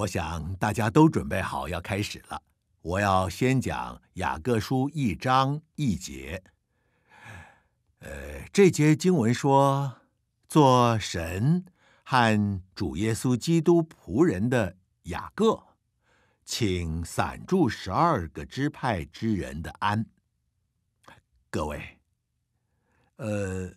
我想大家都准备好要开始了。我要先讲雅各书一章一节。呃，这节经文说：“做神和主耶稣基督仆人的雅各，请散住十二个支派之人的安。”各位，呃，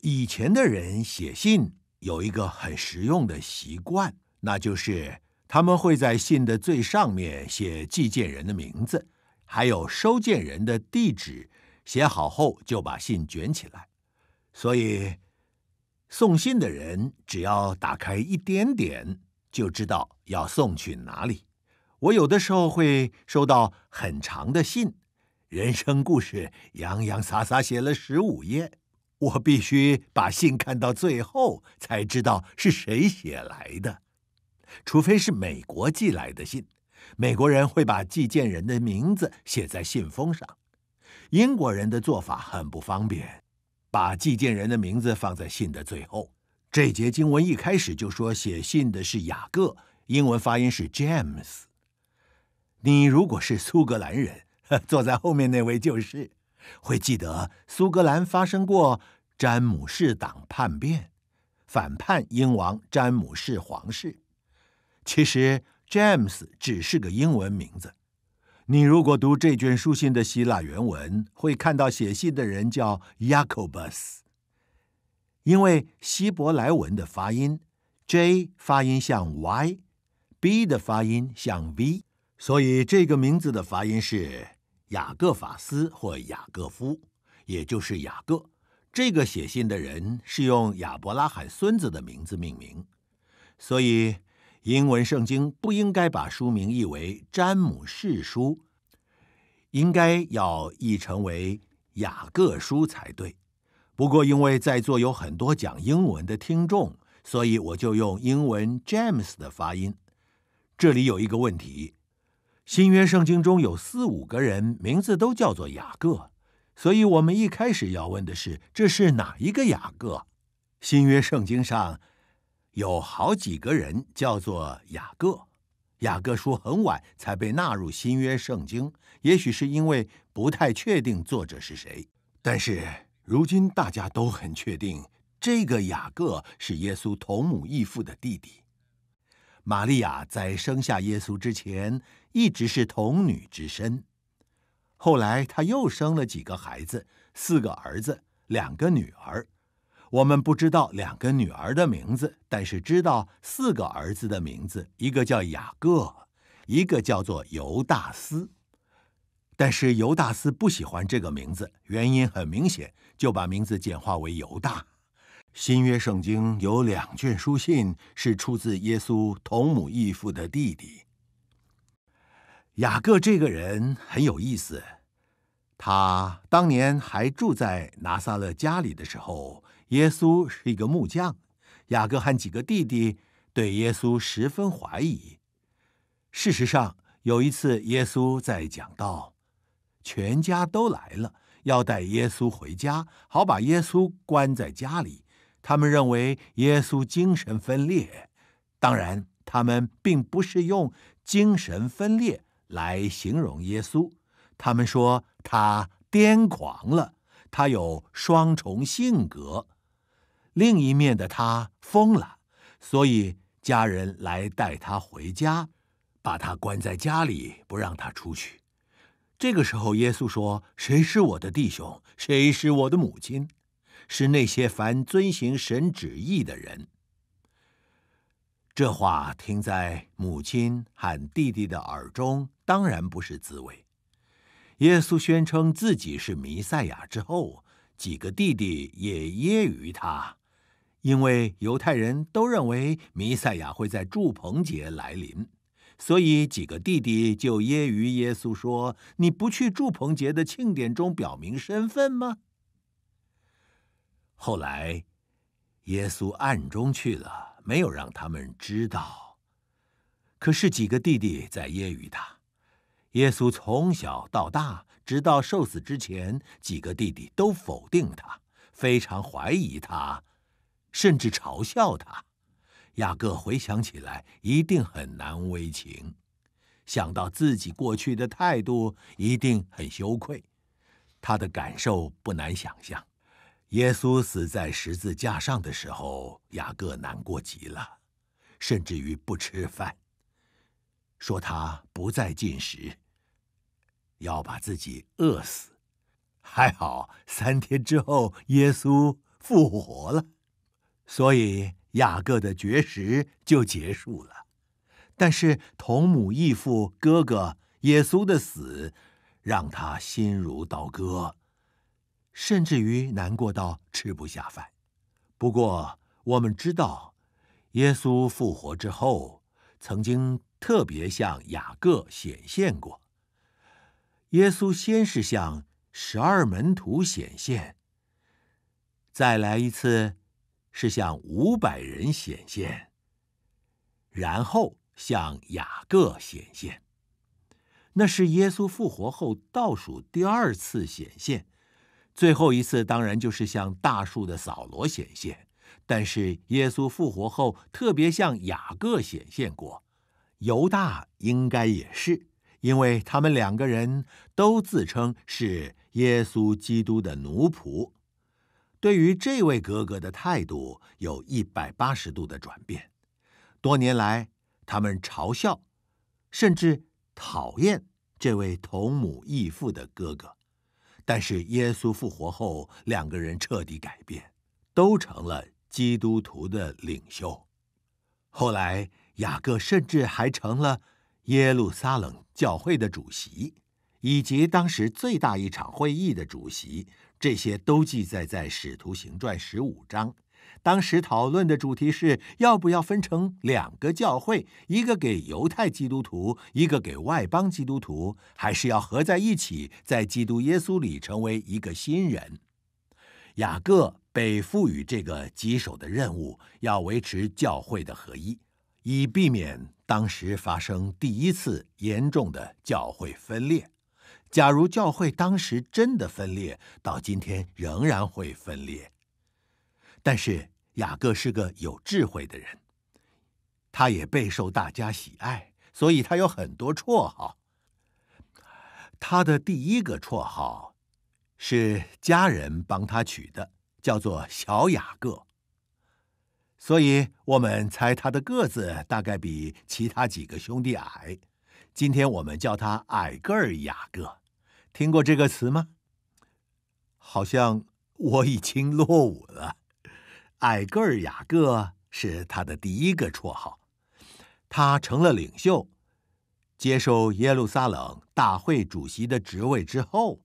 以前的人写信有一个很实用的习惯。那就是他们会在信的最上面写寄件人的名字，还有收件人的地址。写好后就把信卷起来，所以送信的人只要打开一点点，就知道要送去哪里。我有的时候会收到很长的信，人生故事洋洋洒洒写了十五页，我必须把信看到最后，才知道是谁写来的。除非是美国寄来的信，美国人会把寄件人的名字写在信封上。英国人的做法很不方便，把寄件人的名字放在信的最后。这节经文一开始就说写信的是雅各，英文发音是 James。你如果是苏格兰人，坐在后面那位就是，会记得苏格兰发生过詹姆士党叛变，反叛英王詹姆士皇室。其实，James 只是个英文名字。你如果读这卷书信的希腊原文，会看到写信的人叫 Jacobus。因为希伯来文的发音，J 发音像 Y，B 的发音像 V，所以这个名字的发音是雅各法斯或雅各夫，也就是雅各。这个写信的人是用亚伯拉罕孙子的名字命名，所以。英文圣经不应该把书名译为《詹姆士书》，应该要译成为《雅各书》才对。不过，因为在座有很多讲英文的听众，所以我就用英文 James 的发音。这里有一个问题：新约圣经中有四五个人名字都叫做雅各，所以我们一开始要问的是，这是哪一个雅各？新约圣经上。有好几个人叫做雅各，雅各书很晚才被纳入新约圣经，也许是因为不太确定作者是谁。但是如今大家都很确定，这个雅各是耶稣同母异父的弟弟。玛利亚在生下耶稣之前一直是童女之身，后来她又生了几个孩子，四个儿子，两个女儿。我们不知道两个女儿的名字，但是知道四个儿子的名字。一个叫雅各，一个叫做尤大斯。但是尤大斯不喜欢这个名字，原因很明显，就把名字简化为犹大。新约圣经有两卷书信是出自耶稣同母异父的弟弟雅各。这个人很有意思，他当年还住在拿撒勒家里的时候。耶稣是一个木匠，雅各和几个弟弟对耶稣十分怀疑。事实上，有一次耶稣在讲道，全家都来了，要带耶稣回家，好把耶稣关在家里。他们认为耶稣精神分裂，当然，他们并不是用“精神分裂”来形容耶稣，他们说他癫狂了，他有双重性格。另一面的他疯了，所以家人来带他回家，把他关在家里，不让他出去。这个时候，耶稣说：“谁是我的弟兄？谁是我的母亲？是那些凡遵行神旨意的人。”这话听在母亲喊弟弟的耳中，当然不是滋味。耶稣宣称自己是弥赛亚之后，几个弟弟也揶揄他。因为犹太人都认为弥赛亚会在祝棚节来临，所以几个弟弟就揶揄耶稣说：“你不去祝棚节的庆典中表明身份吗？”后来，耶稣暗中去了，没有让他们知道。可是几个弟弟在揶揄他。耶稣从小到大，直到受死之前，几个弟弟都否定他，非常怀疑他。甚至嘲笑他，雅各回想起来一定很难为情，想到自己过去的态度一定很羞愧，他的感受不难想象。耶稣死在十字架上的时候，雅各难过极了，甚至于不吃饭，说他不再进食，要把自己饿死。还好三天之后，耶稣复活了。所以雅各的绝食就结束了，但是同母异父哥哥耶稣的死，让他心如刀割，甚至于难过到吃不下饭。不过我们知道，耶稣复活之后，曾经特别向雅各显现过。耶稣先是向十二门徒显现，再来一次。是向五百人显现，然后向雅各显现。那是耶稣复活后倒数第二次显现，最后一次当然就是向大树的扫罗显现。但是耶稣复活后特别向雅各显现过，犹大应该也是，因为他们两个人都自称是耶稣基督的奴仆。对于这位哥哥的态度有一百八十度的转变。多年来，他们嘲笑，甚至讨厌这位同母异父的哥哥。但是耶稣复活后，两个人彻底改变，都成了基督徒的领袖。后来，雅各甚至还成了耶路撒冷教会的主席，以及当时最大一场会议的主席。这些都记载在《使徒行传》十五章。当时讨论的主题是，要不要分成两个教会，一个给犹太基督徒，一个给外邦基督徒，还是要合在一起，在基督耶稣里成为一个新人？雅各被赋予这个棘手的任务，要维持教会的合一，以避免当时发生第一次严重的教会分裂。假如教会当时真的分裂，到今天仍然会分裂。但是雅各是个有智慧的人，他也备受大家喜爱，所以他有很多绰号。他的第一个绰号是家人帮他取的，叫做“小雅各”，所以我们猜他的个子大概比其他几个兄弟矮。今天我们叫他矮个儿雅各，听过这个词吗？好像我已经落伍了。矮个儿雅各是他的第一个绰号。他成了领袖，接受耶路撒冷大会主席的职位之后，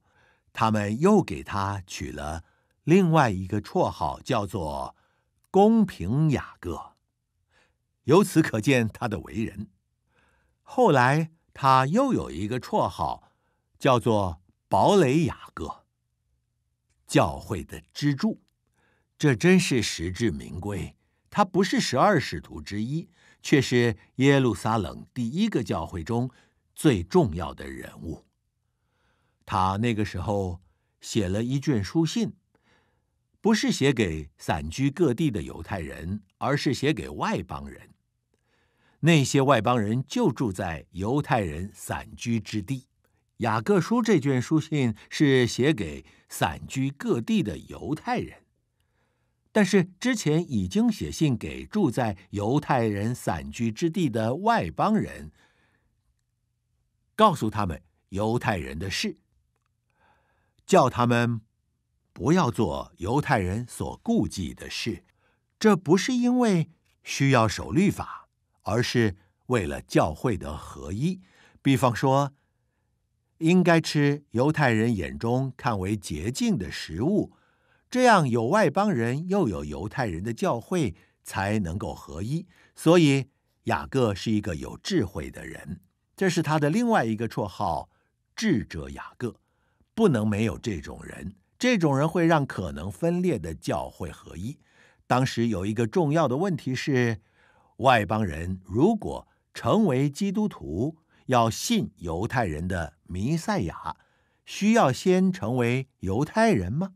他们又给他取了另外一个绰号，叫做公平雅各。由此可见他的为人。后来。他又有一个绰号，叫做“堡垒雅各”。教会的支柱，这真是实至名归。他不是十二使徒之一，却是耶路撒冷第一个教会中最重要的人物。他那个时候写了一卷书信，不是写给散居各地的犹太人，而是写给外邦人。那些外邦人就住在犹太人散居之地。雅各书这卷书信是写给散居各地的犹太人，但是之前已经写信给住在犹太人散居之地的外邦人，告诉他们犹太人的事，叫他们不要做犹太人所顾忌的事。这不是因为需要守律法。而是为了教会的合一，比方说，应该吃犹太人眼中看为洁净的食物，这样有外邦人又有犹太人的教会才能够合一。所以，雅各是一个有智慧的人，这是他的另外一个绰号——智者雅各。不能没有这种人，这种人会让可能分裂的教会合一。当时有一个重要的问题是。外邦人如果成为基督徒，要信犹太人的弥赛亚，需要先成为犹太人吗？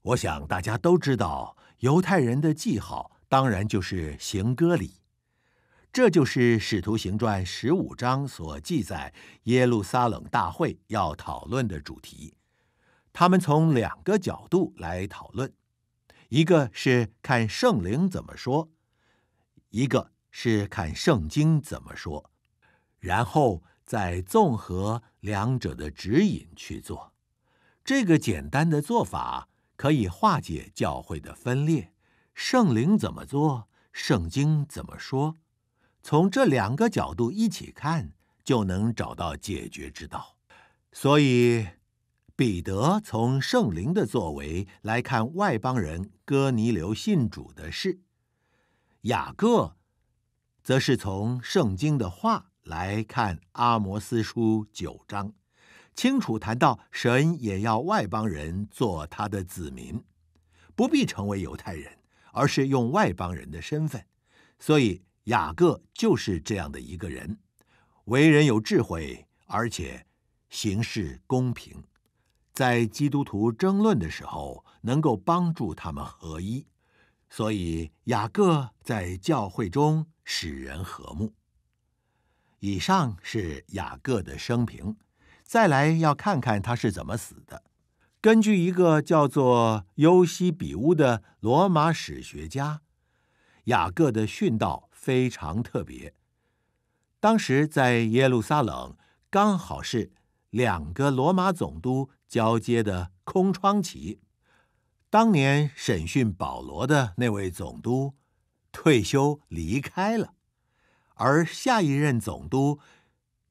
我想大家都知道，犹太人的记号当然就是行歌礼。这就是《使徒行传》十五章所记载耶路撒冷大会要讨论的主题。他们从两个角度来讨论，一个是看圣灵怎么说。一个是看圣经怎么说，然后再综合两者的指引去做。这个简单的做法可以化解教会的分裂。圣灵怎么做，圣经怎么说，从这两个角度一起看，就能找到解决之道。所以，彼得从圣灵的作为来看外邦人哥尼流信主的事。雅各，则是从圣经的话来看，《阿摩斯书》九章，清楚谈到神也要外邦人做他的子民，不必成为犹太人，而是用外邦人的身份。所以，雅各就是这样的一个人，为人有智慧，而且行事公平，在基督徒争论的时候，能够帮助他们合一。所以，雅各在教会中使人和睦。以上是雅各的生平，再来要看看他是怎么死的。根据一个叫做尤西比乌的罗马史学家，雅各的殉道非常特别。当时在耶路撒冷，刚好是两个罗马总督交接的空窗期。当年审讯保罗的那位总督退休离开了，而下一任总督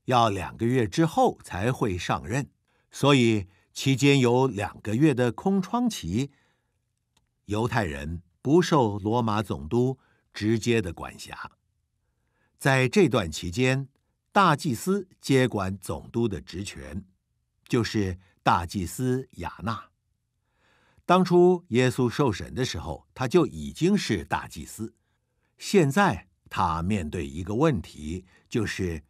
要两个月之后才会上任，所以期间有两个月的空窗期。犹太人不受罗马总督直接的管辖，在这段期间，大祭司接管总督的职权，就是大祭司雅娜。当初耶稣受审的时候，他就已经是大祭司。现在他面对一个问题，就是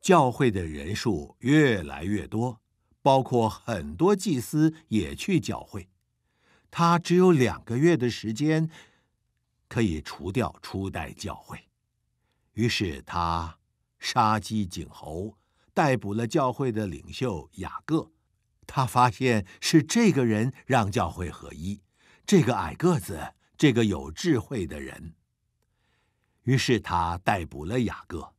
教会的人数越来越多，包括很多祭司也去教会。他只有两个月的时间可以除掉初代教会，于是他杀鸡儆猴，逮捕了教会的领袖雅各。他发现是这个人让教会合一，这个矮个子，这个有智慧的人。于是他逮捕了雅各，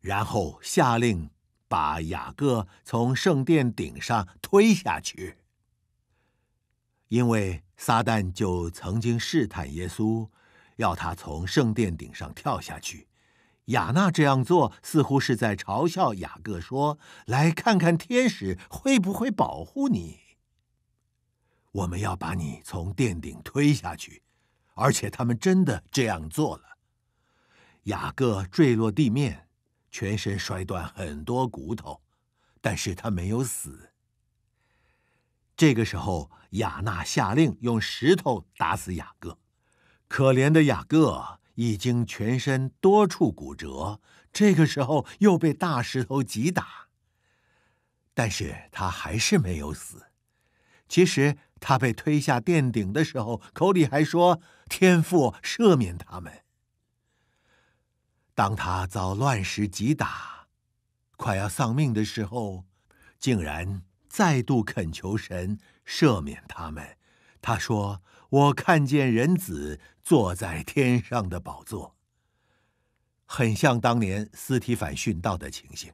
然后下令把雅各从圣殿顶上推下去。因为撒旦就曾经试探耶稣，要他从圣殿顶上跳下去。雅娜这样做似乎是在嘲笑雅各，说：“来看看天使会不会保护你。”我们要把你从殿顶推下去，而且他们真的这样做了。雅各坠落地面，全身摔断很多骨头，但是他没有死。这个时候，雅娜下令用石头打死雅各，可怜的雅各。已经全身多处骨折，这个时候又被大石头击打。但是他还是没有死。其实他被推下殿顶的时候，口里还说：“天父赦免他们。”当他遭乱石击打，快要丧命的时候，竟然再度恳求神赦免他们。他说。我看见人子坐在天上的宝座，很像当年斯提凡殉道的情形。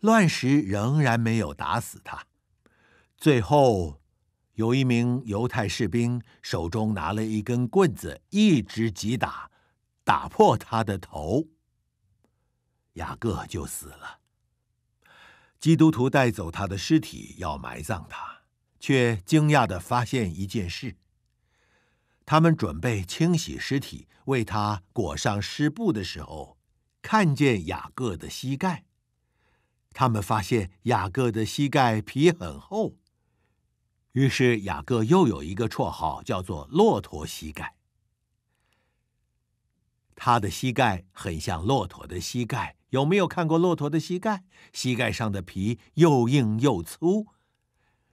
乱石仍然没有打死他，最后有一名犹太士兵手中拿了一根棍子，一直击打，打破他的头。雅各就死了。基督徒带走他的尸体要埋葬他，却惊讶的发现一件事。他们准备清洗尸体，为他裹上湿布的时候，看见雅各的膝盖。他们发现雅各的膝盖皮很厚，于是雅各又有一个绰号，叫做“骆驼膝盖”。他的膝盖很像骆驼的膝盖。有没有看过骆驼的膝盖？膝盖上的皮又硬又粗，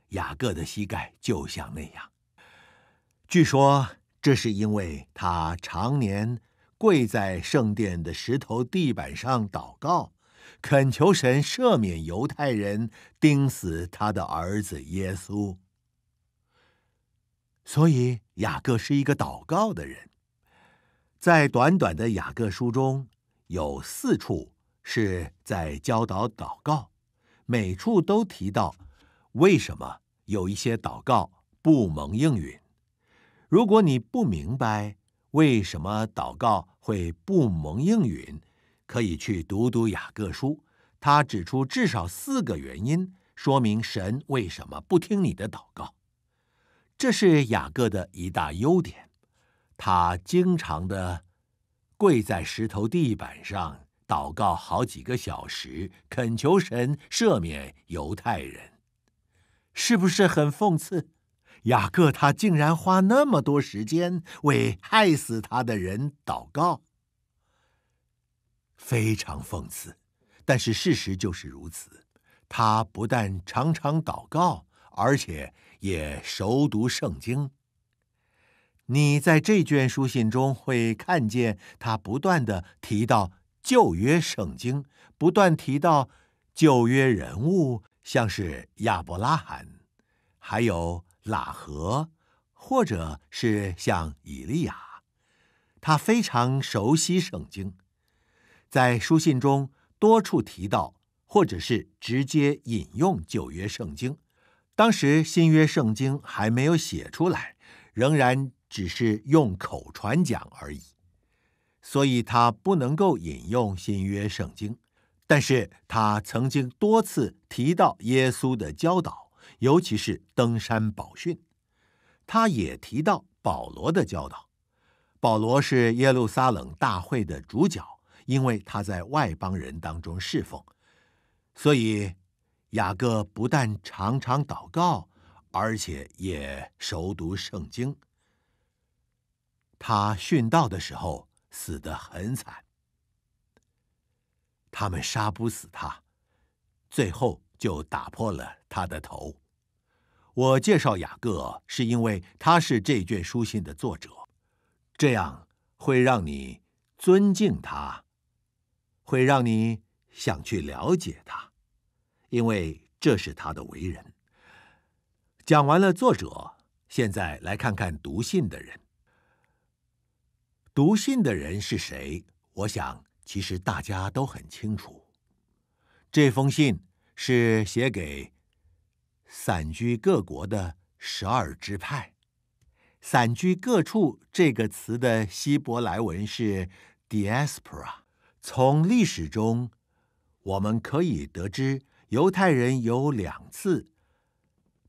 雅各的膝盖就像那样。据说这是因为他常年跪在圣殿的石头地板上祷告，恳求神赦免犹太人钉死他的儿子耶稣。所以雅各是一个祷告的人。在短短的雅各书中，有四处是在教导祷告，每处都提到为什么有一些祷告不蒙应允。如果你不明白为什么祷告会不蒙应允，可以去读读雅各书，他指出至少四个原因，说明神为什么不听你的祷告。这是雅各的一大优点，他经常的跪在石头地板上祷告好几个小时，恳求神赦免犹太人，是不是很讽刺？雅各他竟然花那么多时间为害死他的人祷告，非常讽刺。但是事实就是如此。他不但常常祷告，而且也熟读圣经。你在这卷书信中会看见他不断的提到旧约圣经，不断提到旧约人物，像是亚伯拉罕，还有。喇合，或者是像以利亚，他非常熟悉圣经，在书信中多处提到，或者是直接引用旧约圣经。当时新约圣经还没有写出来，仍然只是用口传讲而已，所以他不能够引用新约圣经，但是他曾经多次提到耶稣的教导。尤其是登山宝训，他也提到保罗的教导。保罗是耶路撒冷大会的主角，因为他在外邦人当中侍奉，所以雅各不但常常祷告，而且也熟读圣经。他殉道的时候死得很惨，他们杀不死他，最后。就打破了他的头。我介绍雅各，是因为他是这卷书信的作者，这样会让你尊敬他，会让你想去了解他，因为这是他的为人。讲完了作者，现在来看看读信的人。读信的人是谁？我想，其实大家都很清楚，这封信。是写给散居各国的十二支派。散居各处这个词的希伯来文是 “diaspora”。从历史中我们可以得知，犹太人有两次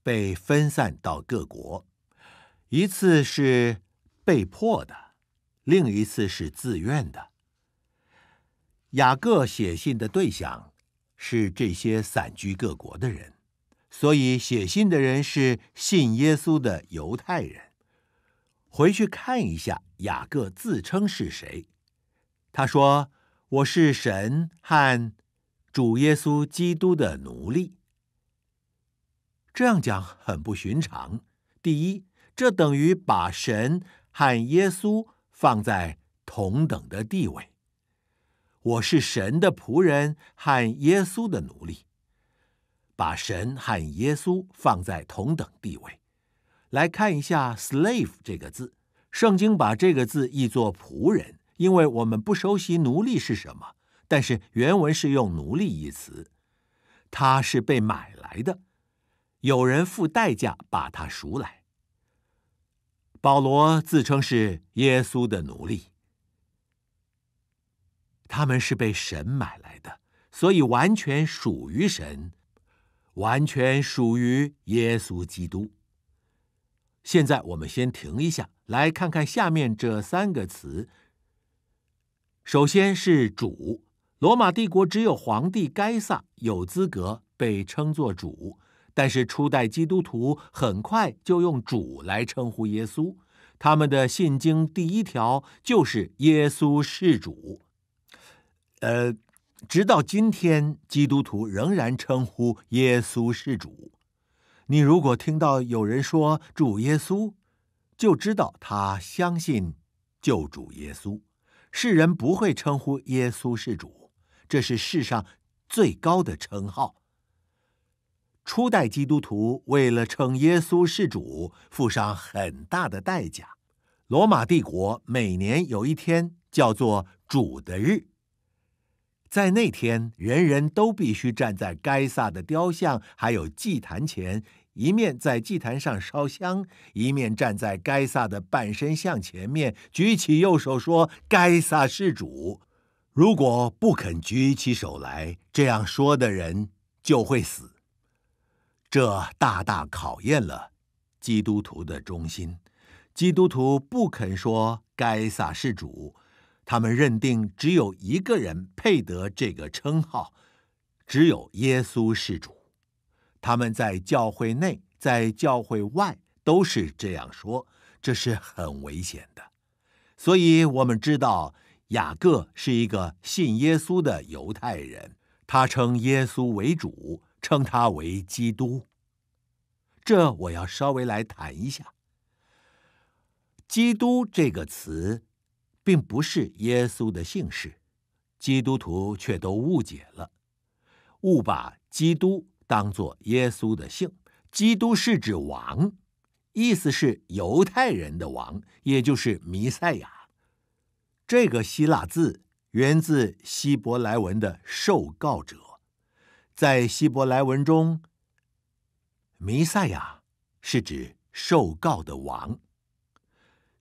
被分散到各国：一次是被迫的，另一次是自愿的。雅各写信的对象。是这些散居各国的人，所以写信的人是信耶稣的犹太人。回去看一下雅各自称是谁，他说：“我是神和主耶稣基督的奴隶。”这样讲很不寻常。第一，这等于把神和耶稣放在同等的地位。我是神的仆人和耶稣的奴隶，把神和耶稣放在同等地位。来看一下 “slave” 这个字，圣经把这个字译作“仆人”，因为我们不熟悉奴隶是什么，但是原文是用“奴隶”一词。他是被买来的，有人付代价把他赎来。保罗自称是耶稣的奴隶。他们是被神买来的，所以完全属于神，完全属于耶稣基督。现在我们先停一下，来看看下面这三个词。首先是主，罗马帝国只有皇帝该萨有资格被称作主，但是初代基督徒很快就用主来称呼耶稣，他们的信经第一条就是耶稣是主。呃，直到今天，基督徒仍然称呼耶稣是主。你如果听到有人说“主耶稣”，就知道他相信救主耶稣。世人不会称呼耶稣是主，这是世上最高的称号。初代基督徒为了称耶稣是主，付上很大的代价。罗马帝国每年有一天叫做“主的日”。在那天，人人都必须站在该萨的雕像还有祭坛前，一面在祭坛上烧香，一面站在该萨的半身像前面，举起右手说：“该萨是主。”如果不肯举起手来这样说的人，就会死。这大大考验了基督徒的忠心。基督徒不肯说“该撒是主”。他们认定只有一个人配得这个称号，只有耶稣是主。他们在教会内、在教会外都是这样说，这是很危险的。所以，我们知道雅各是一个信耶稣的犹太人，他称耶稣为主，称他为基督。这我要稍微来谈一下“基督”这个词。并不是耶稣的姓氏，基督徒却都误解了，误把基督当作耶稣的姓。基督是指王，意思是犹太人的王，也就是弥赛亚。这个希腊字源自希伯来文的“受告者”。在希伯来文中，弥赛亚是指受告的王，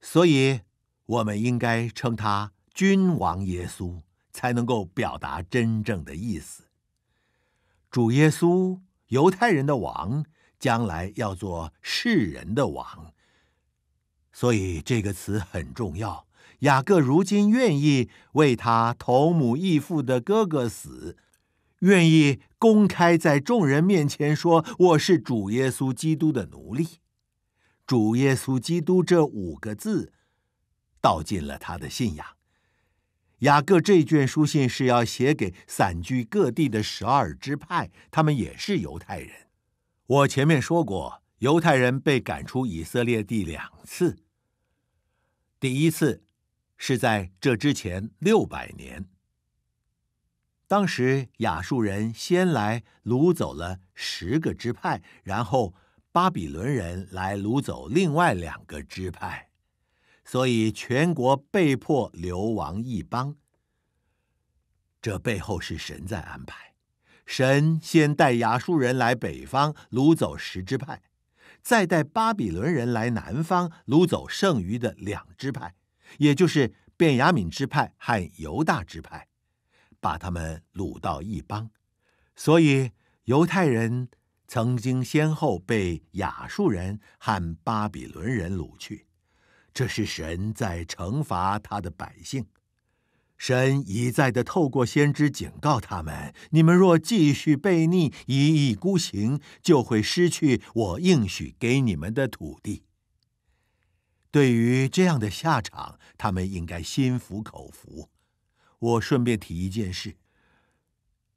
所以。我们应该称他君王耶稣，才能够表达真正的意思。主耶稣，犹太人的王，将来要做世人的王。所以这个词很重要。雅各如今愿意为他同母异父的哥哥死，愿意公开在众人面前说：“我是主耶稣基督的奴隶。”主耶稣基督这五个字。道尽了他的信仰。雅各这卷书信是要写给散居各地的十二支派，他们也是犹太人。我前面说过，犹太人被赶出以色列地两次，第一次是在这之前六百年。当时亚述人先来掳走了十个支派，然后巴比伦人来掳走另外两个支派。所以，全国被迫流亡异邦。这背后是神在安排，神先带亚述人来北方掳走十支派，再带巴比伦人来南方掳走剩余的两支派，也就是便雅敏支派和犹大支派，把他们掳到异邦。所以，犹太人曾经先后被亚述人和巴比伦人掳去。这是神在惩罚他的百姓，神一再的透过先知警告他们：你们若继续背逆，一意孤行，就会失去我应许给你们的土地。对于这样的下场，他们应该心服口服。我顺便提一件事：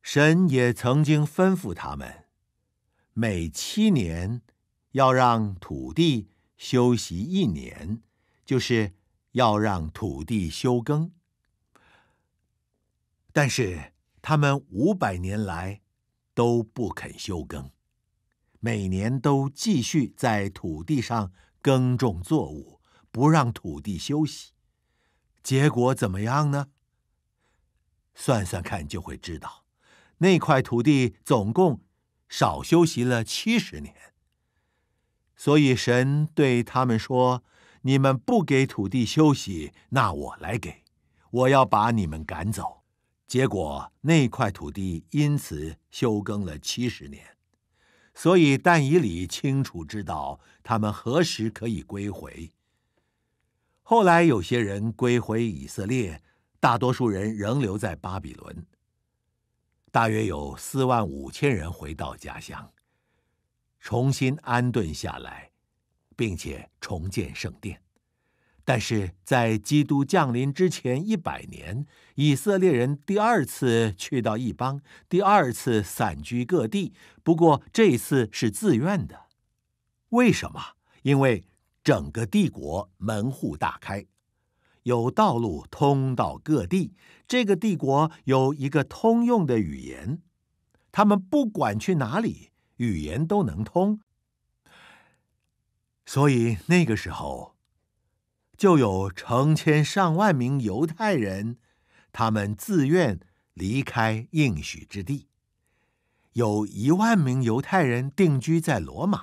神也曾经吩咐他们，每七年要让土地休息一年。就是要让土地休耕，但是他们五百年来都不肯休耕，每年都继续在土地上耕种作物，不让土地休息。结果怎么样呢？算算看就会知道，那块土地总共少休息了七十年。所以神对他们说。你们不给土地休息，那我来给。我要把你们赶走。结果那块土地因此休耕了七十年。所以但以理清楚知道他们何时可以归回。后来有些人归回以色列，大多数人仍留在巴比伦。大约有四万五千人回到家乡，重新安顿下来。并且重建圣殿，但是在基督降临之前一百年，以色列人第二次去到异邦，第二次散居各地。不过这次是自愿的，为什么？因为整个帝国门户大开，有道路通到各地。这个帝国有一个通用的语言，他们不管去哪里，语言都能通。所以那个时候，就有成千上万名犹太人，他们自愿离开应许之地。有一万名犹太人定居在罗马，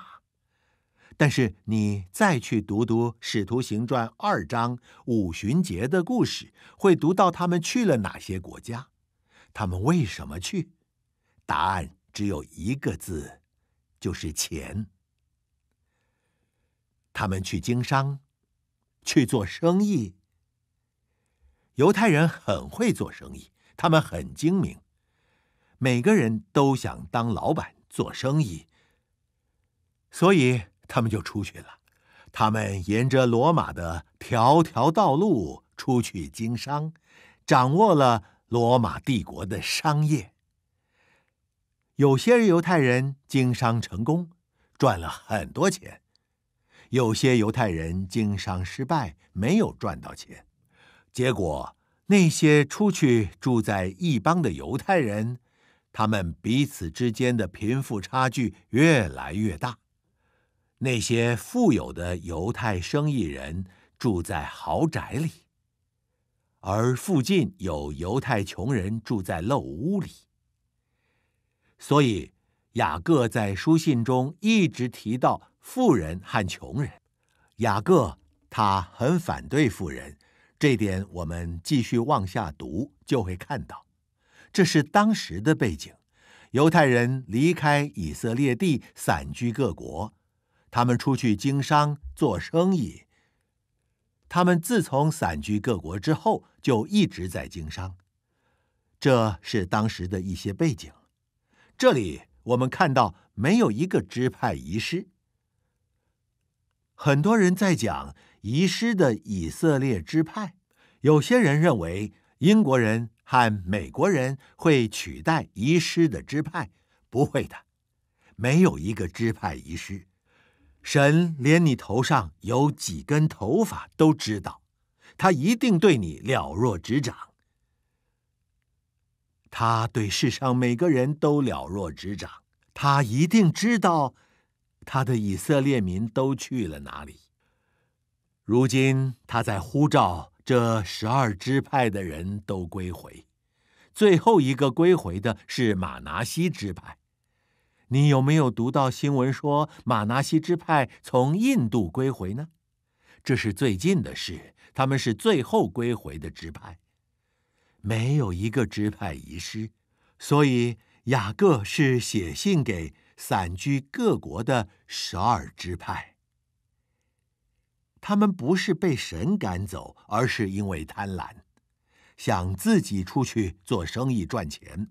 但是你再去读读《使徒行传》二章五旬节的故事，会读到他们去了哪些国家，他们为什么去？答案只有一个字，就是钱。他们去经商，去做生意。犹太人很会做生意，他们很精明，每个人都想当老板做生意，所以他们就出去了。他们沿着罗马的条条道路出去经商，掌握了罗马帝国的商业。有些犹太人经商成功，赚了很多钱。有些犹太人经商失败，没有赚到钱，结果那些出去住在异邦的犹太人，他们彼此之间的贫富差距越来越大。那些富有的犹太生意人住在豪宅里，而附近有犹太穷人住在陋屋里。所以雅各在书信中一直提到。富人和穷人，雅各他很反对富人，这点我们继续往下读就会看到。这是当时的背景：犹太人离开以色列地，散居各国，他们出去经商做生意。他们自从散居各国之后，就一直在经商。这是当时的一些背景。这里我们看到，没有一个支派遗失。很多人在讲遗失的以色列支派，有些人认为英国人和美国人会取代遗失的支派，不会的，没有一个支派遗失。神连你头上有几根头发都知道，他一定对你了若指掌。他对世上每个人都了若指掌，他一定知道。他的以色列民都去了哪里？如今他在呼召这十二支派的人都归回。最后一个归回的是马拿西支派。你有没有读到新闻说马拿西支派从印度归回呢？这是最近的事，他们是最后归回的支派，没有一个支派遗失。所以雅各是写信给。散居各国的十二支派，他们不是被神赶走，而是因为贪婪，想自己出去做生意赚钱。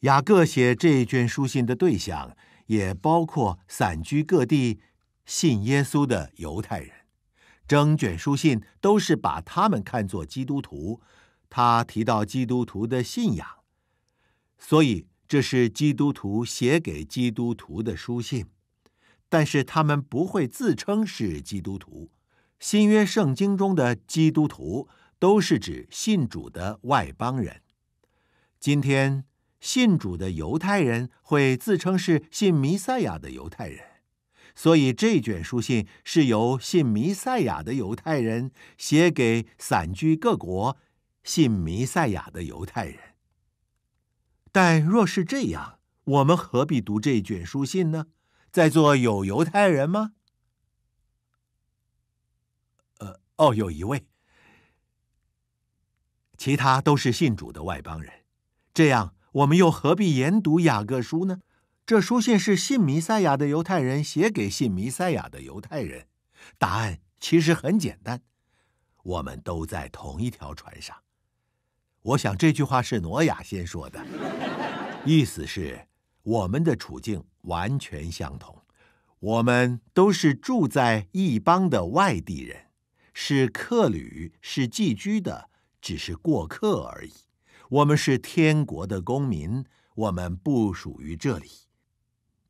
雅各写这卷书信的对象也包括散居各地信耶稣的犹太人，整卷书信都是把他们看作基督徒，他提到基督徒的信仰，所以。这是基督徒写给基督徒的书信，但是他们不会自称是基督徒。新约圣经中的基督徒都是指信主的外邦人。今天信主的犹太人会自称是信弥赛亚的犹太人，所以这卷书信是由信弥赛亚的犹太人写给散居各国信弥赛亚的犹太人。但若是这样，我们何必读这卷书信呢？在座有犹太人吗？呃，哦，有一位，其他都是信主的外邦人。这样，我们又何必研读雅各书呢？这书信是信弥赛亚的犹太人写给信弥赛亚的犹太人。答案其实很简单，我们都在同一条船上。我想这句话是挪亚先说的。意思是，我们的处境完全相同，我们都是住在异邦的外地人，是客旅，是寄居的，只是过客而已。我们是天国的公民，我们不属于这里，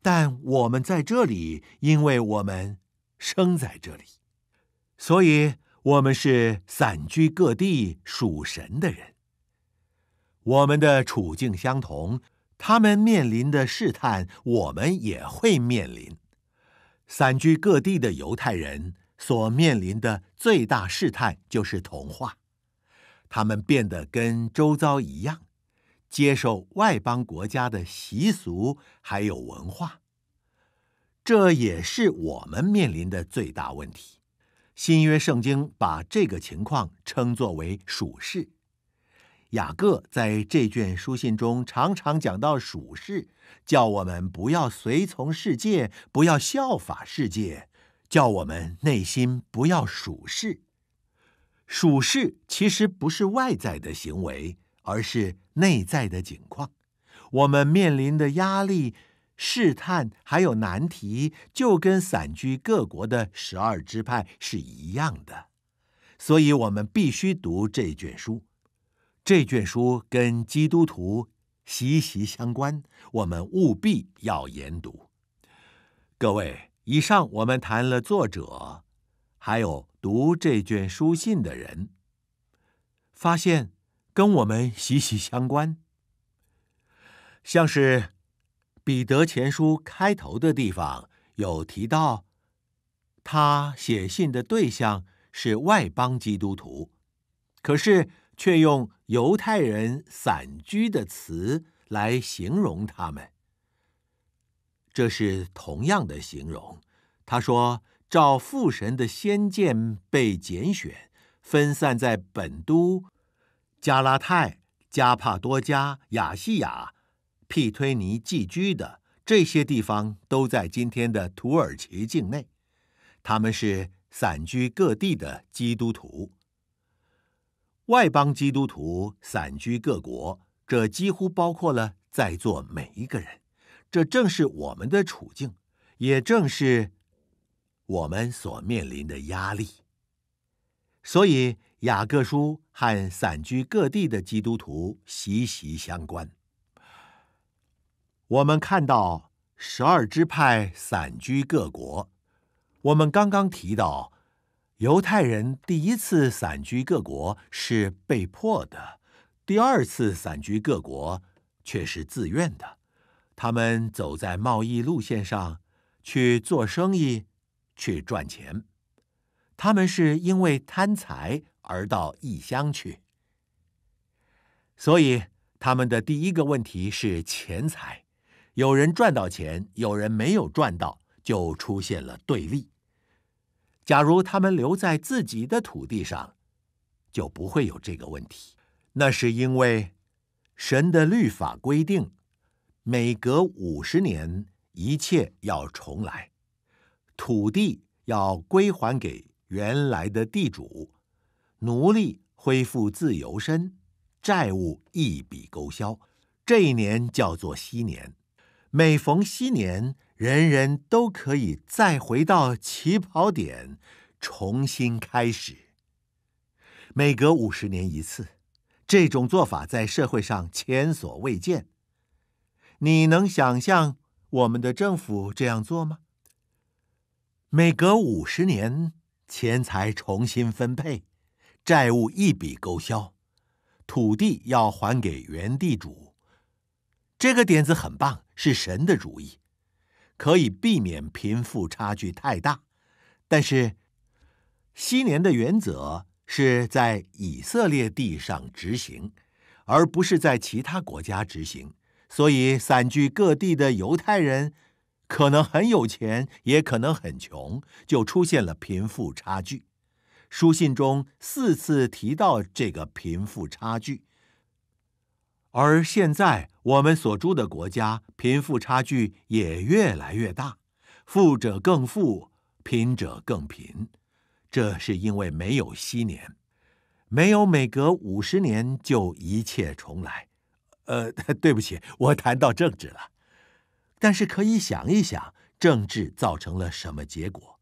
但我们在这里，因为我们生在这里，所以我们是散居各地属神的人。我们的处境相同。他们面临的试探，我们也会面临。散居各地的犹太人所面临的最大试探就是同化，他们变得跟周遭一样，接受外邦国家的习俗还有文化。这也是我们面临的最大问题。新约圣经把这个情况称作为属世。雅各在这卷书信中常常讲到属世，叫我们不要随从世界，不要效法世界，叫我们内心不要属世。属世其实不是外在的行为，而是内在的景况。我们面临的压力、试探还有难题，就跟散居各国的十二支派是一样的，所以我们必须读这卷书。这卷书跟基督徒息息相关，我们务必要研读。各位，以上我们谈了作者，还有读这卷书信的人，发现跟我们息息相关。像是彼得前书开头的地方有提到，他写信的对象是外邦基督徒，可是却用。犹太人散居的词来形容他们。这是同样的形容。他说：“照父神的先见被拣选，分散在本都、加拉泰、加帕多加、亚细亚、庇推尼寄居的这些地方，都在今天的土耳其境内。他们是散居各地的基督徒。”外邦基督徒散居各国，这几乎包括了在座每一个人。这正是我们的处境，也正是我们所面临的压力。所以，《雅各书》和散居各地的基督徒息息相关。我们看到十二支派散居各国，我们刚刚提到。犹太人第一次散居各国是被迫的，第二次散居各国却是自愿的。他们走在贸易路线上，去做生意，去赚钱。他们是因为贪财而到异乡去，所以他们的第一个问题是钱财。有人赚到钱，有人没有赚到，就出现了对立。假如他们留在自己的土地上，就不会有这个问题。那是因为神的律法规定，每隔五十年，一切要重来，土地要归还给原来的地主，奴隶恢复自由身，债务一笔勾销。这一年叫做西年。每逢西年。人人都可以再回到起跑点，重新开始。每隔五十年一次，这种做法在社会上前所未见。你能想象我们的政府这样做吗？每隔五十年，钱财重新分配，债务一笔勾销，土地要还给原地主。这个点子很棒，是神的主意。可以避免贫富差距太大，但是西年的原则是在以色列地上执行，而不是在其他国家执行。所以散居各地的犹太人，可能很有钱，也可能很穷，就出现了贫富差距。书信中四次提到这个贫富差距。而现在我们所住的国家，贫富差距也越来越大，富者更富，贫者更贫，这是因为没有昔年，没有每隔五十年就一切重来。呃，对不起，我谈到政治了，但是可以想一想，政治造成了什么结果？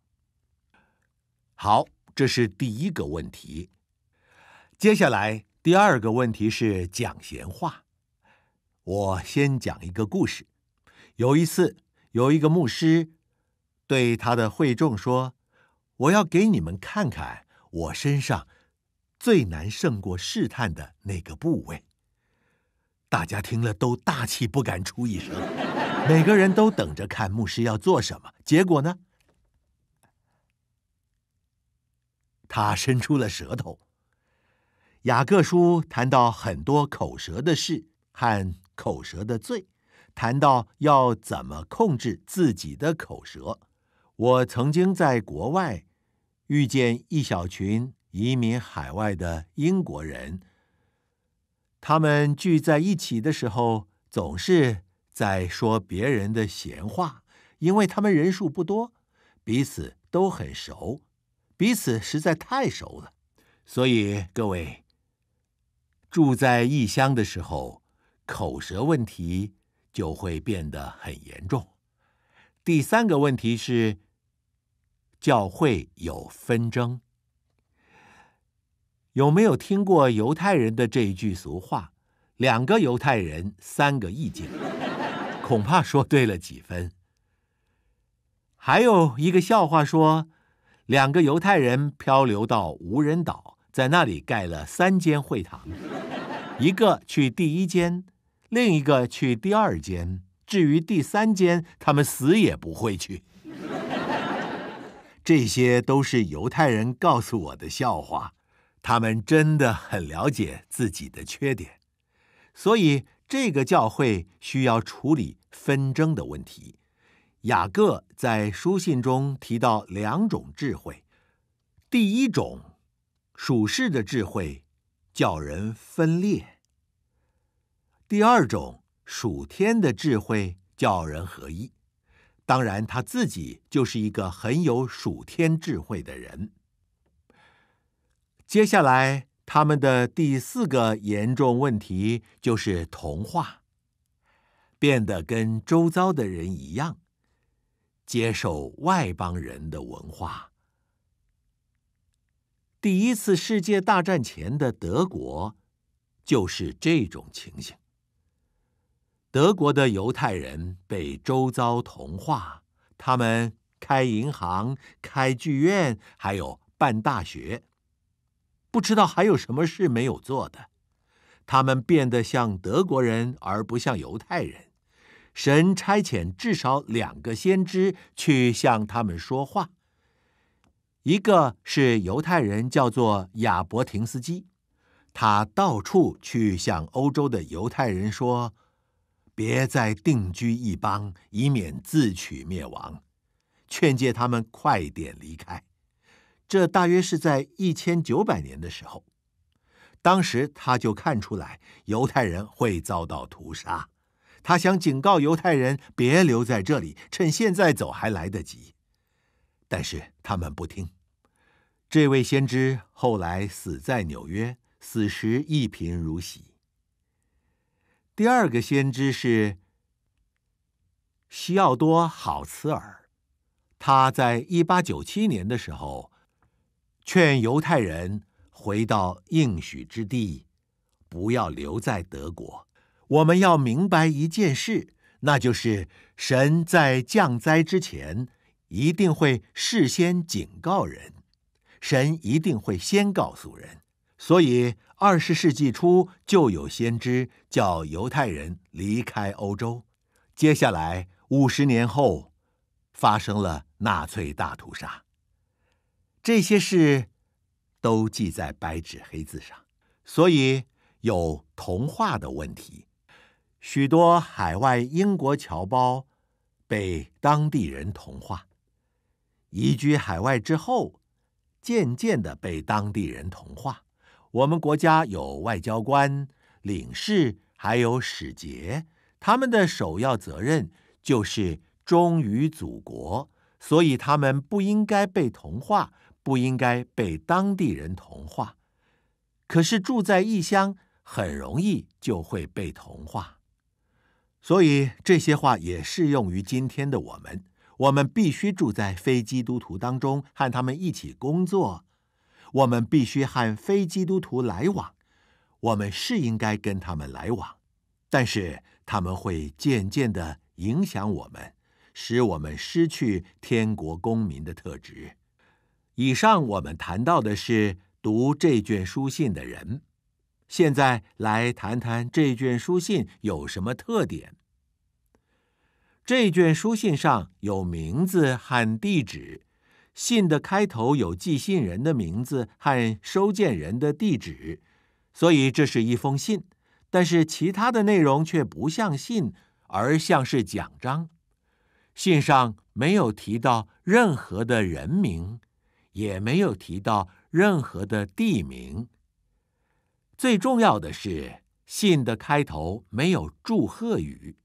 好，这是第一个问题，接下来。第二个问题是讲闲话。我先讲一个故事。有一次，有一个牧师对他的会众说：“我要给你们看看我身上最难胜过试探的那个部位。”大家听了都大气不敢出一声，每个人都等着看牧师要做什么。结果呢，他伸出了舌头。雅各书谈到很多口舌的事和口舌的罪，谈到要怎么控制自己的口舌。我曾经在国外遇见一小群移民海外的英国人，他们聚在一起的时候总是在说别人的闲话，因为他们人数不多，彼此都很熟，彼此实在太熟了，所以各位。住在异乡的时候，口舌问题就会变得很严重。第三个问题是，教会有纷争。有没有听过犹太人的这一句俗话：“两个犹太人，三个意见。”恐怕说对了几分。还有一个笑话说，两个犹太人漂流到无人岛。在那里盖了三间会堂，一个去第一间，另一个去第二间，至于第三间，他们死也不会去。这些都是犹太人告诉我的笑话，他们真的很了解自己的缺点，所以这个教会需要处理纷争的问题。雅各在书信中提到两种智慧，第一种。属世的智慧叫人分裂。第二种属天的智慧叫人合一。当然，他自己就是一个很有属天智慧的人。接下来，他们的第四个严重问题就是同化，变得跟周遭的人一样，接受外邦人的文化。第一次世界大战前的德国，就是这种情形。德国的犹太人被周遭同化，他们开银行、开剧院，还有办大学，不知道还有什么事没有做的。他们变得像德国人，而不像犹太人。神差遣至少两个先知去向他们说话。一个是犹太人，叫做亚伯廷斯基，他到处去向欧洲的犹太人说：“别再定居一邦，以免自取灭亡。”劝诫他们快点离开。这大约是在一千九百年的时候，当时他就看出来犹太人会遭到屠杀，他想警告犹太人别留在这里，趁现在走还来得及。但是他们不听。这位先知后来死在纽约，死时一贫如洗。第二个先知是西奥多·郝茨尔，他在一八九七年的时候，劝犹太人回到应许之地，不要留在德国。我们要明白一件事，那就是神在降灾之前，一定会事先警告人。神一定会先告诉人，所以二十世纪初就有先知叫犹太人离开欧洲。接下来五十年后，发生了纳粹大屠杀。这些事都记在白纸黑字上，所以有同化的问题。许多海外英国侨胞被当地人同化，移居海外之后。渐渐的被当地人同化。我们国家有外交官、领事，还有使节，他们的首要责任就是忠于祖国，所以他们不应该被同化，不应该被当地人同化。可是住在异乡，很容易就会被同化，所以这些话也适用于今天的我们。我们必须住在非基督徒当中，和他们一起工作。我们必须和非基督徒来往。我们是应该跟他们来往，但是他们会渐渐的影响我们，使我们失去天国公民的特质。以上我们谈到的是读这卷书信的人。现在来谈谈这卷书信有什么特点。这卷书信上有名字和地址，信的开头有寄信人的名字和收件人的地址，所以这是一封信。但是其他的内容却不像信，而像是奖章。信上没有提到任何的人名，也没有提到任何的地名。最重要的是，信的开头没有祝贺语。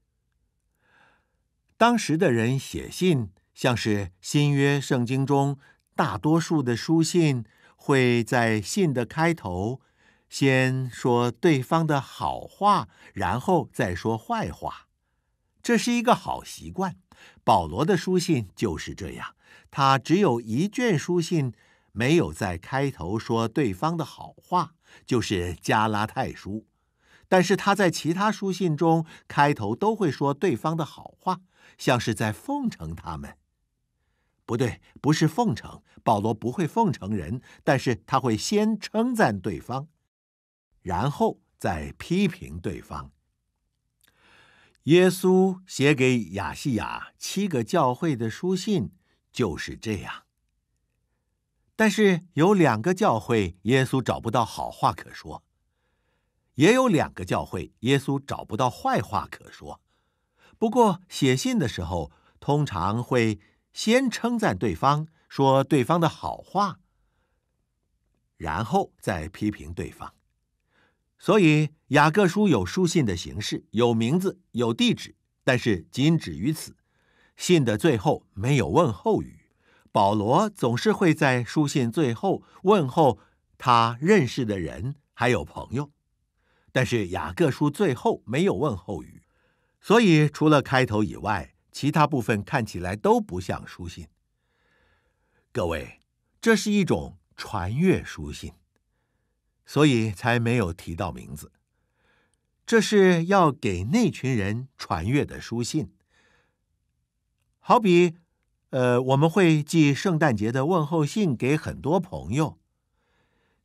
当时的人写信，像是新约圣经中大多数的书信，会在信的开头先说对方的好话，然后再说坏话。这是一个好习惯。保罗的书信就是这样，他只有一卷书信没有在开头说对方的好话，就是加拉太书。但是他在其他书信中开头都会说对方的好话。像是在奉承他们，不对，不是奉承。保罗不会奉承人，但是他会先称赞对方，然后再批评对方。耶稣写给亚细亚七个教会的书信就是这样。但是有两个教会，耶稣找不到好话可说；也有两个教会，耶稣找不到坏话可说。不过，写信的时候通常会先称赞对方，说对方的好话，然后再批评对方。所以，雅各书有书信的形式，有名字，有地址，但是仅止于此。信的最后没有问候语。保罗总是会在书信最后问候他认识的人，还有朋友，但是雅各书最后没有问候语。所以，除了开头以外，其他部分看起来都不像书信。各位，这是一种传阅书信，所以才没有提到名字。这是要给那群人传阅的书信。好比，呃，我们会寄圣诞节的问候信给很多朋友，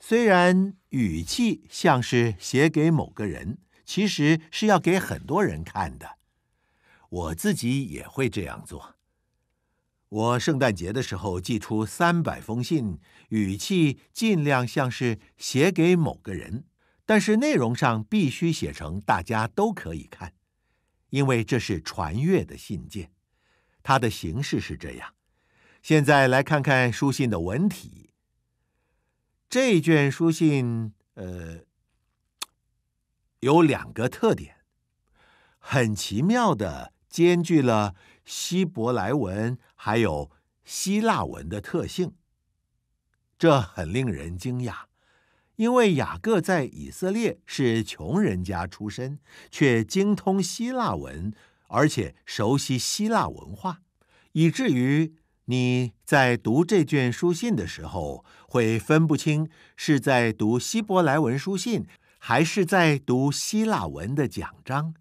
虽然语气像是写给某个人。其实是要给很多人看的，我自己也会这样做。我圣诞节的时候寄出三百封信，语气尽量像是写给某个人，但是内容上必须写成大家都可以看，因为这是传阅的信件。它的形式是这样。现在来看看书信的文体。这卷书信，呃。有两个特点，很奇妙地兼具了希伯来文还有希腊文的特性，这很令人惊讶。因为雅各在以色列是穷人家出身，却精通希腊文，而且熟悉希腊文化，以至于你在读这卷书信的时候，会分不清是在读希伯来文书信。还是在读希腊文的讲章，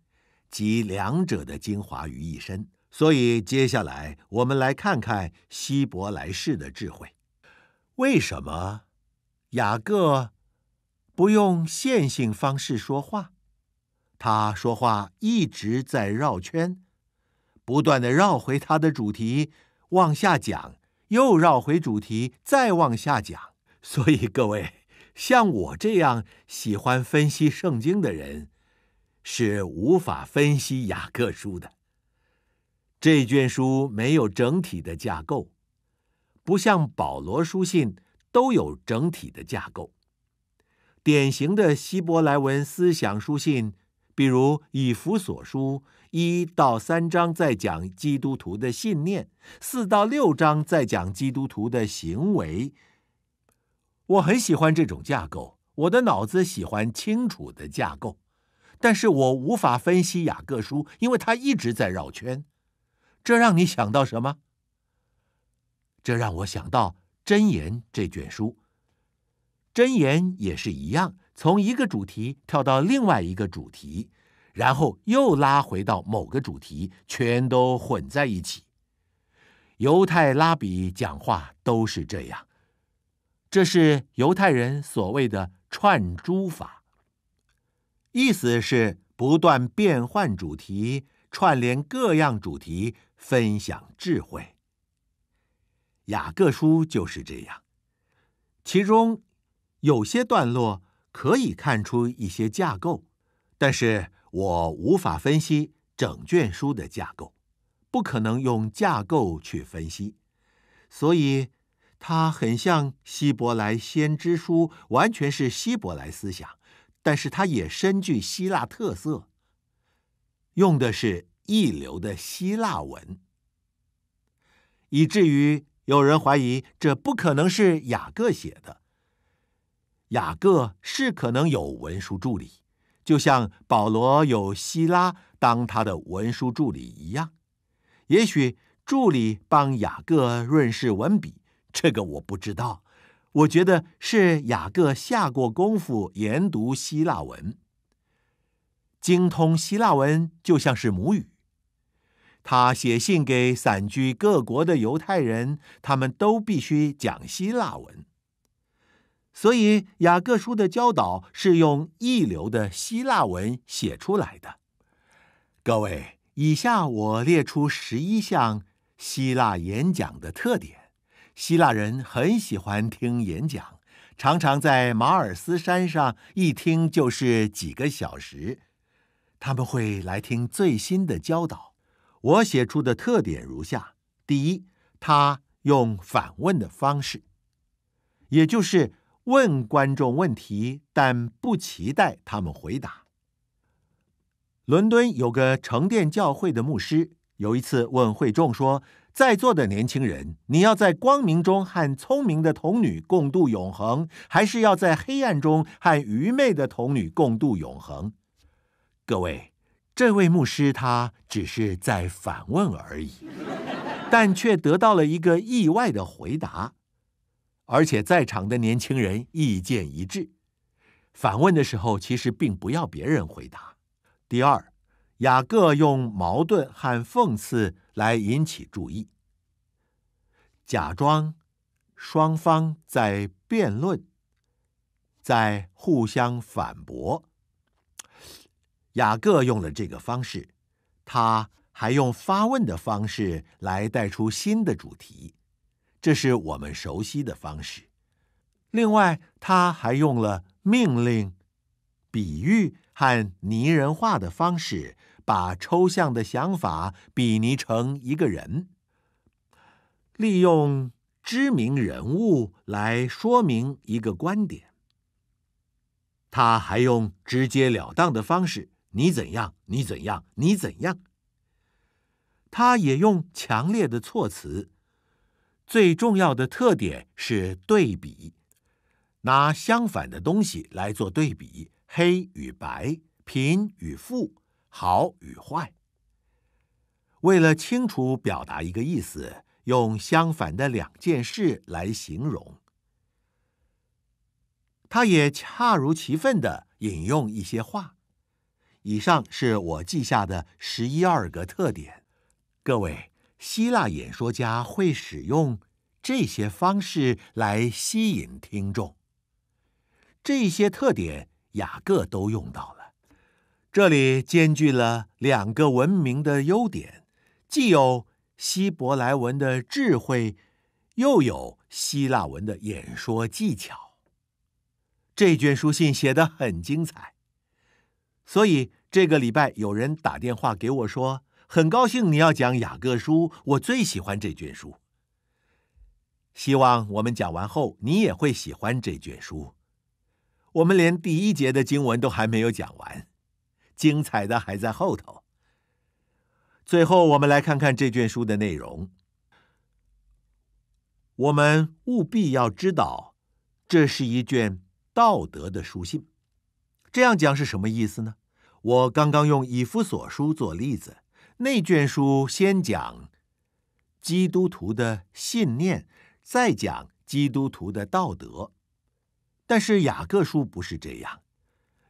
集两者的精华于一身。所以，接下来我们来看看希伯来式的智慧。为什么雅各不用线性方式说话？他说话一直在绕圈，不断的绕回他的主题，往下讲，又绕回主题，再往下讲。所以，各位。像我这样喜欢分析圣经的人，是无法分析雅各书的。这卷书没有整体的架构，不像保罗书信都有整体的架构。典型的希伯来文思想书信，比如以弗所书一到三章在讲基督徒的信念，四到六章在讲基督徒的行为。我很喜欢这种架构，我的脑子喜欢清楚的架构，但是我无法分析雅各书，因为它一直在绕圈。这让你想到什么？这让我想到《箴言》这卷书，《箴言》也是一样，从一个主题跳到另外一个主题，然后又拉回到某个主题，全都混在一起。犹太拉比讲话都是这样。这是犹太人所谓的串珠法，意思是不断变换主题，串联各样主题，分享智慧。雅各书就是这样，其中有些段落可以看出一些架构，但是我无法分析整卷书的架构，不可能用架构去分析，所以。它很像希伯来先知书，完全是希伯来思想，但是它也深具希腊特色，用的是一流的希腊文，以至于有人怀疑这不可能是雅各写的。雅各是可能有文书助理，就像保罗有希拉当他的文书助理一样，也许助理帮雅各润饰文笔。这个我不知道，我觉得是雅各下过功夫研读希腊文，精通希腊文就像是母语。他写信给散居各国的犹太人，他们都必须讲希腊文。所以雅各书的教导是用一流的希腊文写出来的。各位，以下我列出十一项希腊演讲的特点。希腊人很喜欢听演讲，常常在马尔斯山上一听就是几个小时。他们会来听最新的教导。我写出的特点如下：第一，他用反问的方式，也就是问观众问题，但不期待他们回答。伦敦有个城殿教会的牧师，有一次问会众说。在座的年轻人，你要在光明中和聪明的童女共度永恒，还是要在黑暗中和愚昧的童女共度永恒？各位，这位牧师他只是在反问而已，但却得到了一个意外的回答，而且在场的年轻人意见一致。反问的时候，其实并不要别人回答。第二。雅各用矛盾和讽刺来引起注意，假装双方在辩论，在互相反驳。雅各用了这个方式，他还用发问的方式来带出新的主题，这是我们熟悉的方式。另外，他还用了命令、比喻。和拟人化的方式，把抽象的想法比拟成一个人。利用知名人物来说明一个观点。他还用直截了当的方式：“你怎样？你怎样？你怎样？”他也用强烈的措辞。最重要的特点是对比，拿相反的东西来做对比。黑与白，贫与富，好与坏。为了清楚表达一个意思，用相反的两件事来形容。他也恰如其分的引用一些话。以上是我记下的十一二个特点。各位，希腊演说家会使用这些方式来吸引听众。这些特点。雅各都用到了，这里兼具了两个文明的优点，既有希伯来文的智慧，又有希腊文的演说技巧。这卷书信写得很精彩，所以这个礼拜有人打电话给我说：“很高兴你要讲雅各书，我最喜欢这卷书。希望我们讲完后，你也会喜欢这卷书。”我们连第一节的经文都还没有讲完，精彩的还在后头。最后，我们来看看这卷书的内容。我们务必要知道，这是一卷道德的书信。这样讲是什么意思呢？我刚刚用以弗所书做例子，那卷书先讲基督徒的信念，再讲基督徒的道德。但是雅各书不是这样，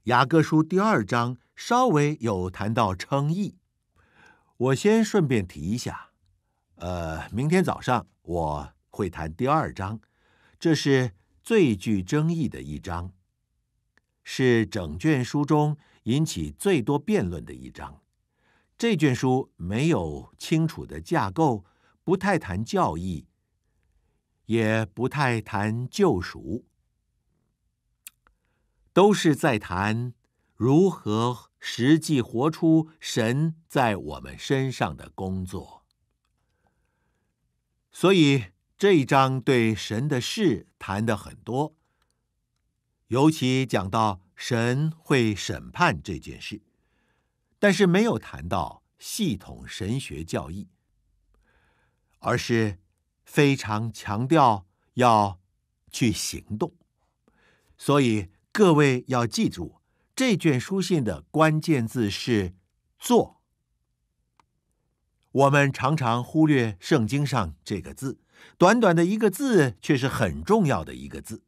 雅各书第二章稍微有谈到称义。我先顺便提一下，呃，明天早上我会谈第二章，这是最具争议的一章，是整卷书中引起最多辩论的一章。这卷书没有清楚的架构，不太谈教义，也不太谈救赎。都是在谈如何实际活出神在我们身上的工作，所以这一章对神的事谈的很多，尤其讲到神会审判这件事，但是没有谈到系统神学教义，而是非常强调要去行动，所以。各位要记住，这卷书信的关键字是“做”。我们常常忽略圣经上这个字，短短的一个字却是很重要的一个字。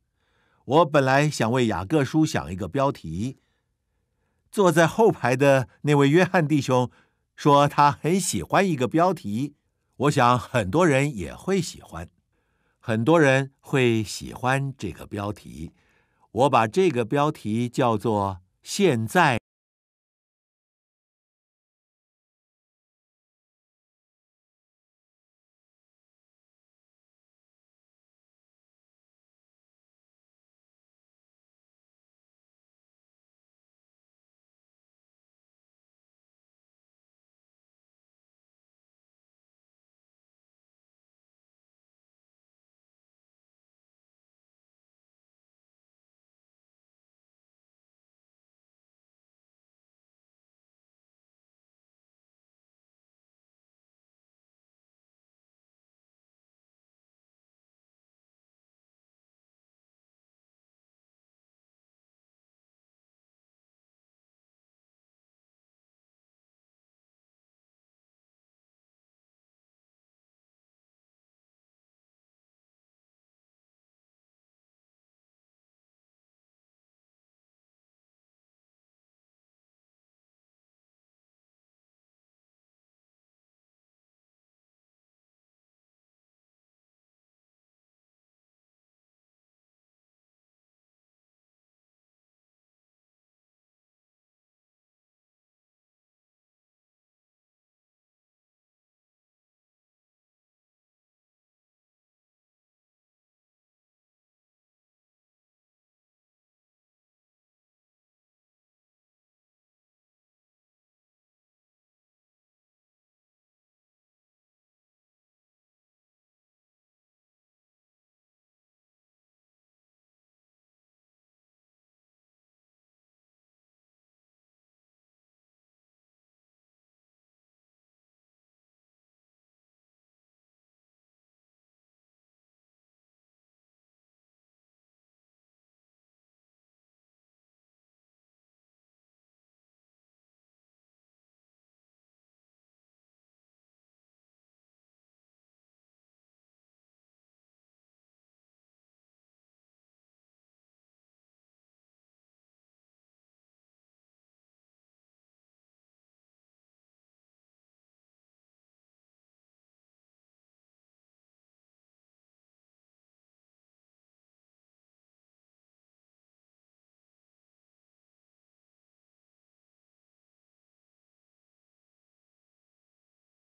我本来想为雅各书想一个标题，坐在后排的那位约翰弟兄说他很喜欢一个标题，我想很多人也会喜欢，很多人会喜欢这个标题。我把这个标题叫做“现在”。